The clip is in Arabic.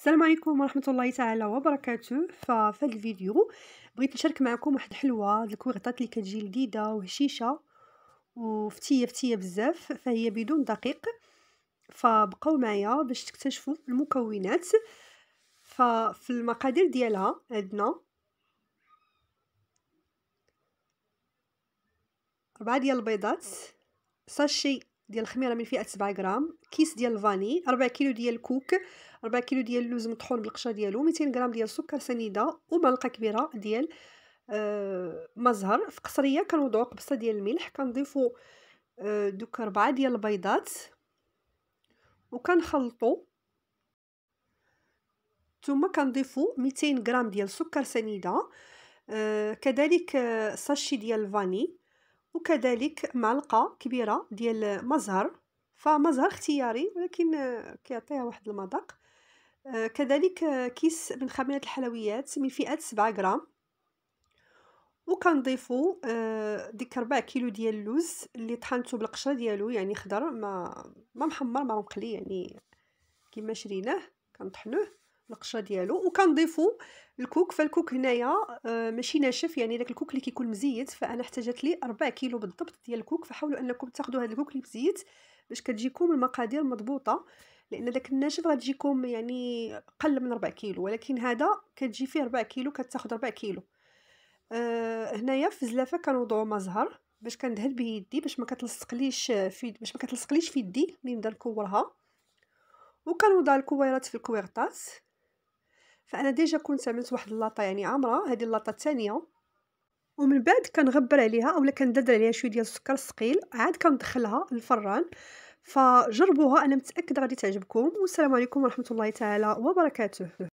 السلام عليكم ورحمه الله تعالى وبركاته ففي هذا الفيديو بغيت نشارك معكم واحد الحلوه الكويغطات اللي كتجي لذيذه وهشيشه وفتيه فتيه بزاف فهي بدون دقيق فبقاو معايا باش تكتشفوا المكونات ففي المقادير ديالها عندنا أربعة ديال البيضات ساشي ديال الخميره من فئه 7 غرام كيس ديال الفاني 4 كيلو ديال الكوك 4 كيلو ديال اللوز مطحون بالقشره ديالو 200 غرام ديال السكر سنيده وملعقه كبيره ديال آه مزهر في قصريه كنوضعوا قبصه ديال الملح كنضيفوا آه دوك 4 ديال البيضات وكنخلطوا ثم كنضيفوا 200 غرام ديال السكر سنيده آه كذلك آه ساشي ديال الفاني وكذلك معلقه كبيره ديال مزهر فمزهر اختياري ولكن كيعطيها واحد المذاق آه، كذلك كيس من خميره الحلويات من فئه 7 غرام وكنضيفو آه، ديك 4 كيلو ديال اللوز اللي طحنته بالقشره ديالو يعني خضر ما ما محمر ما مقلي يعني كما شريناه كنطحنوه القشره ديالو وكنضيفو الكوك فالكوك هنايا آه، ماشي ناشف يعني داك الكوك اللي كيكون مزيت فانا احتاجت لي 4 كيلو بالضبط ديال الكوك فحاولوا انكم تاخذوا هذا الكوك اللي مزيت باش كتجيكم المقادير مضبوطه لان داك الناشف غتجيكم يعني قل من 4 كيلو ولكن هذا كتجي فيه 4 كيلو كتاخذ 4 كيلو أه هنايا في الزلافه كنوضعوا مزهر باش كندهن به يدي باش ما كتلصقليش في باش ما كتلصقليش في يدي ملي نبدا نكورها وكنوضع الكويرات في الكويرطاس فانا ديجا كنت عملت واحد اللاطه يعني عامره هذه اللاطه الثانيه ومن بعد كنغبر عليها اولا كندلدل عليها شويه ديال السكر الثقيل عاد كندخلها للفران فجربوها انا متاكده غادي تعجبكم والسلام عليكم ورحمه الله تعالى وبركاته